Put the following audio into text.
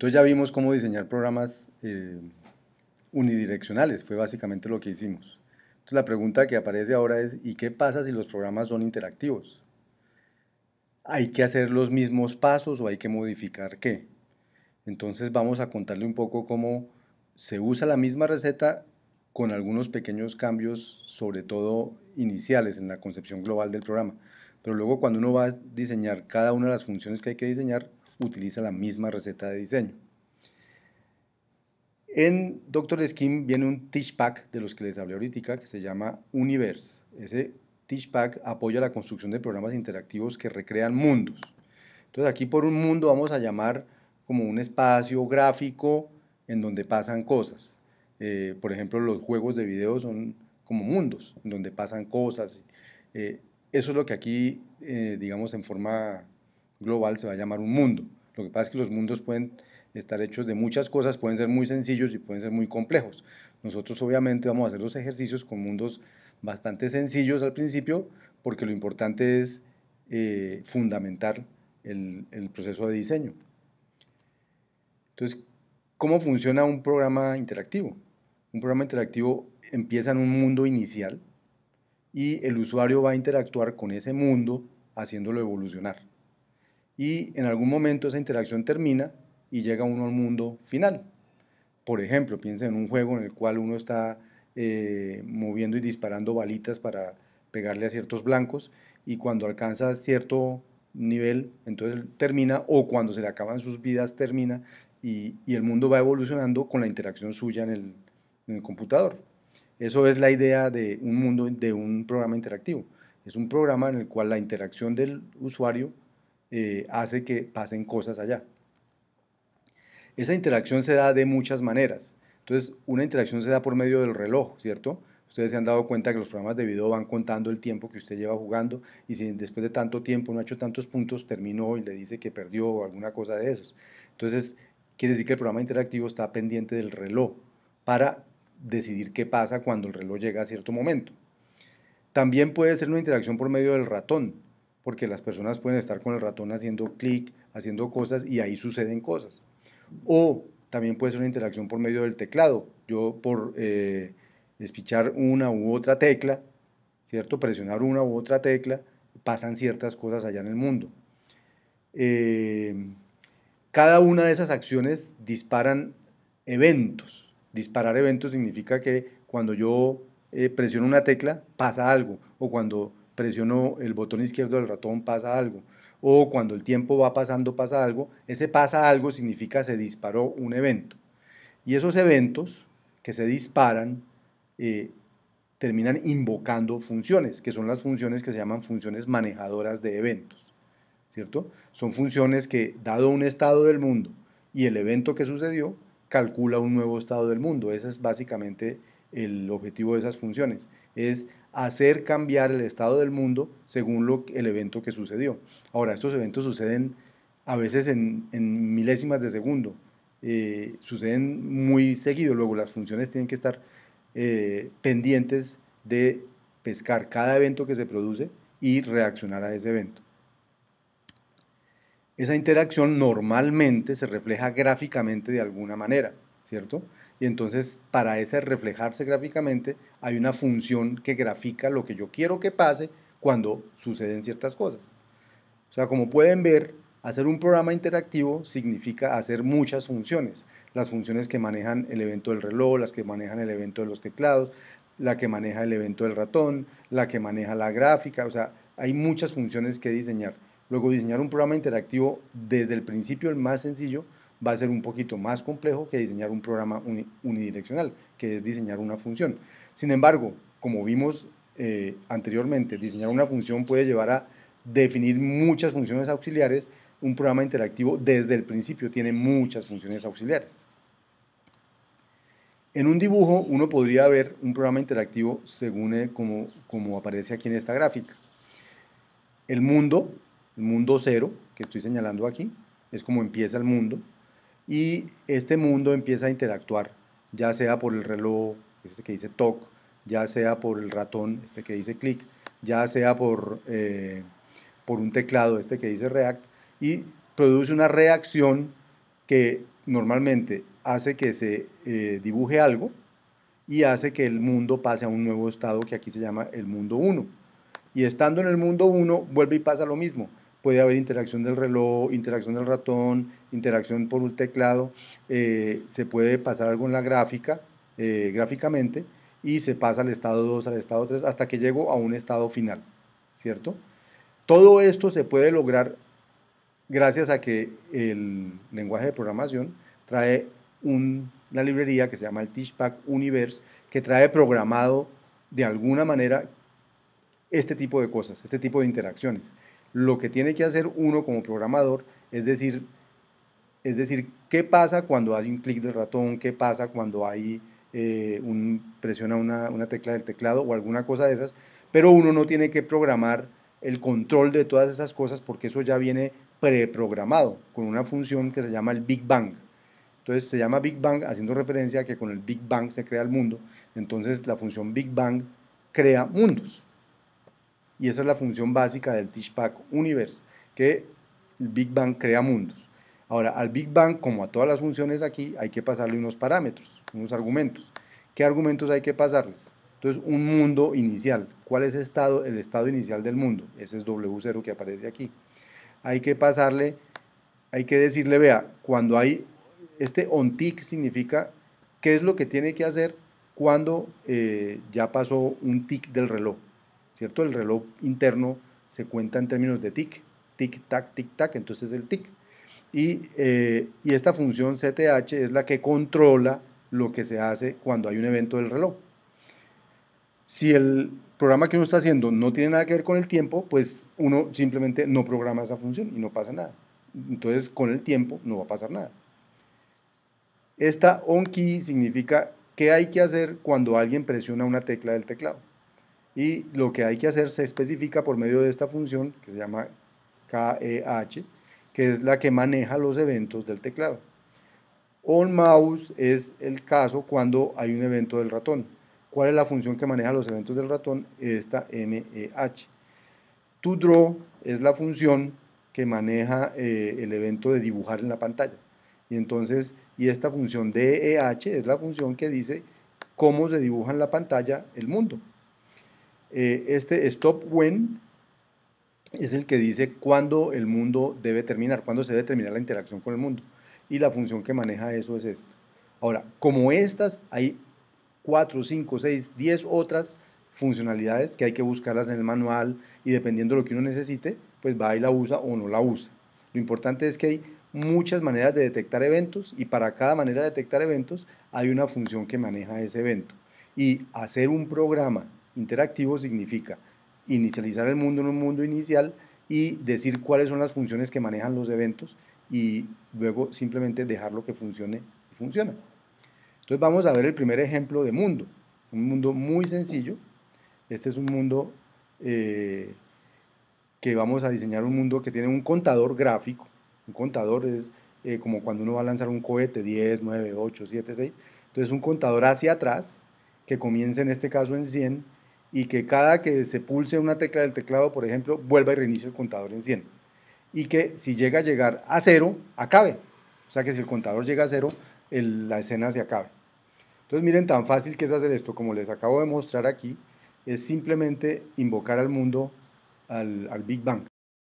Entonces ya vimos cómo diseñar programas eh, unidireccionales, fue básicamente lo que hicimos. Entonces la pregunta que aparece ahora es, ¿y qué pasa si los programas son interactivos? ¿Hay que hacer los mismos pasos o hay que modificar qué? Entonces vamos a contarle un poco cómo se usa la misma receta con algunos pequeños cambios, sobre todo iniciales en la concepción global del programa. Pero luego cuando uno va a diseñar cada una de las funciones que hay que diseñar, utiliza la misma receta de diseño. En Doctor Skin viene un Teach Pack de los que les hablé ahorita que se llama Universe. Ese Teach Pack apoya la construcción de programas interactivos que recrean mundos. Entonces aquí por un mundo vamos a llamar como un espacio gráfico en donde pasan cosas. Eh, por ejemplo, los juegos de video son como mundos, en donde pasan cosas. Eh, eso es lo que aquí, eh, digamos, en forma global se va a llamar un mundo. Lo que pasa es que los mundos pueden estar hechos de muchas cosas, pueden ser muy sencillos y pueden ser muy complejos. Nosotros obviamente vamos a hacer los ejercicios con mundos bastante sencillos al principio, porque lo importante es eh, fundamentar el proceso de diseño. Entonces, ¿cómo funciona un programa interactivo? Un programa interactivo empieza en un mundo inicial y el usuario va a interactuar con ese mundo haciéndolo evolucionar y en algún momento esa interacción termina y llega uno al mundo final. Por ejemplo, piensa en un juego en el cual uno está eh, moviendo y disparando balitas para pegarle a ciertos blancos y cuando alcanza cierto nivel, entonces termina o cuando se le acaban sus vidas termina y, el mundo va evolucionando con la interacción suya en el, en el computador. Eso es la idea de un mundo, de un programa interactivo. Es un programa en el cual la interacción del usuario eh, hace que pasen cosas allá. Esa interacción se da de muchas maneras. Entonces, una interacción se da por medio del reloj, ¿cierto? Ustedes se han dado cuenta que los programas de video van contando el tiempo que usted lleva jugando y si después de tanto tiempo no ha hecho tantos puntos, terminó y le dice que perdió o alguna cosa de esos. Entonces, quiere decir que el programa interactivo está pendiente del reloj para decidir qué pasa cuando el reloj llega a cierto momento. También puede ser una interacción por medio del ratón porque las personas pueden estar con el ratón haciendo clic, haciendo cosas y ahí suceden cosas. O también puede ser una interacción por medio del teclado. Yo por eh, despichar una u otra tecla, ¿cierto? Presionar una u otra tecla, pasan ciertas cosas allá en el mundo. Eh, cada una de esas acciones disparan eventos. Disparar eventos significa que cuando yo eh, presiono una tecla pasa algo, o cuando presionó el botón izquierdo del ratón, pasa algo. O cuando el tiempo va pasando, pasa algo. Ese pasa algo significa se disparó un evento. Y esos eventos que se disparan eh, terminan invocando funciones, que son las funciones que se llaman funciones manejadoras de eventos. ¿Cierto? Son funciones que, dado un estado del mundo y el evento que sucedió, calcula un nuevo estado del mundo. Esa es básicamente el objetivo de esas funciones, es hacer cambiar el estado del mundo según el evento que sucedió. Ahora, estos eventos suceden a veces en, milésimas de segundo, eh, suceden muy seguido, luego las funciones tienen que estar eh, pendientes de pescar cada evento que se produce y reaccionar a ese evento. Esa interacción normalmente se refleja gráficamente de alguna manera, ¿cierto? y entonces para ese reflejarse gráficamente hay una función que grafica lo que yo quiero que pase cuando suceden ciertas cosas. O sea, como pueden ver, hacer un programa interactivo significa hacer muchas funciones. Las funciones que manejan el evento del reloj, las que manejan el evento de los teclados, la que maneja el evento del ratón, la que maneja la gráfica, o sea, hay muchas funciones que diseñar. Luego diseñar un programa interactivo desde el principio, el más sencillo, va a ser un poquito más complejo que diseñar un programa unidireccional, que es diseñar una función. Sin embargo, como vimos eh, anteriormente, diseñar una función puede llevar a definir muchas funciones auxiliares. Un programa interactivo desde el principio tiene muchas funciones auxiliares. En un dibujo uno podría ver un programa interactivo según eh, como, como aparece aquí en esta gráfica. El mundo, el mundo cero que estoy señalando aquí, es como empieza el mundo, y este mundo empieza a interactuar, ya sea por el reloj, este que dice toc, ya sea por el ratón, este que dice clic, ya sea por, eh, por un teclado, este que dice React, y produce una reacción que normalmente hace que se eh, dibuje algo y hace que el mundo pase a un nuevo estado que aquí se llama el mundo 1. Y estando en el mundo 1, vuelve y pasa lo mismo puede haber interacción del reloj, interacción del ratón, interacción por un teclado, eh, se puede pasar algo en la gráfica, eh, gráficamente, y se pasa al estado 2, al estado 3, hasta que llego a un estado final, ¿cierto? Todo esto se puede lograr gracias a que el lenguaje de programación trae una librería que se llama el Tishpack Universe, que trae programado de alguna manera este tipo de cosas, este tipo de interacciones lo que tiene que hacer uno como programador es decir, es decir, qué pasa cuando hay un clic del ratón, qué pasa cuando hay eh, un, presiona una, una tecla del teclado o alguna cosa de esas, pero uno no tiene que programar el control de todas esas cosas porque eso ya viene preprogramado con una función que se llama el Big Bang. Entonces se llama Big Bang haciendo referencia a que con el Big Bang se crea el mundo. Entonces la función Big Bang crea mundos y esa es la función básica del Tishpack Universe, que el Big Bang crea mundos. Ahora, al Big Bang, como a todas las funciones aquí, hay que pasarle unos parámetros, unos argumentos. ¿Qué argumentos hay que pasarles? Entonces, un mundo inicial. ¿Cuál es el estado inicial del mundo? Ese es W0 que aparece aquí. Hay que pasarle, hay que decirle, vea, cuando hay, este on-tick significa qué es lo que tiene que hacer cuando eh, ya pasó un tick del reloj. El reloj interno se cuenta en términos de tic, tic, tac, tic, tac, entonces es el tic. Y, eh, y esta función CTH es la que controla lo que se hace cuando hay un evento del reloj. Si el programa que uno está haciendo no tiene nada que ver con el tiempo, pues uno simplemente no programa esa función y no pasa nada. Entonces con el tiempo no va a pasar nada. Esta on key significa que hay que hacer cuando alguien presiona una tecla del teclado y lo que hay que hacer se especifica por medio de esta función que se llama KEH, que es la que maneja los eventos del teclado. On mouse es el caso cuando hay un evento del ratón. ¿Cuál es la función que maneja los eventos del ratón? Esta MEH. TODRAW es la función que maneja eh, el evento de dibujar en la pantalla. Y entonces, y esta función DEH es la función que dice cómo se dibuja en la pantalla el mundo. Eh, este stop when es el que dice cuándo el mundo debe terminar, cuándo se debe terminar la interacción con el mundo. Y la función que maneja eso es esto Ahora, como estas, hay 4, 5, 6, 10 otras funcionalidades que hay que buscarlas en el manual y dependiendo de lo que uno necesite, pues va y la usa o no la usa. Lo importante es que hay muchas maneras de detectar eventos y para cada manera de detectar eventos hay una función que maneja ese evento. Y hacer un programa Interactivo significa inicializar el mundo en un mundo inicial y decir cuáles son las funciones que manejan los eventos y luego simplemente dejarlo que funcione y funciona. Entonces vamos a ver el primer ejemplo de mundo, un mundo muy sencillo. Este es un mundo eh, que vamos a diseñar un mundo que tiene un contador gráfico. Un contador es eh, como cuando uno va a lanzar un cohete, 10, 9, 8, 7, 6. Entonces un contador hacia atrás que comienza en este caso en 100 y que cada que se pulse una tecla del teclado, por ejemplo, vuelva y reinicie el contador en 100. Y que si llega a llegar a cero, acabe. O sea que si el contador llega a cero, la escena se acabe. Entonces miren tan fácil que es hacer esto, como les acabo de mostrar aquí, es simplemente invocar al mundo, al Big Bang.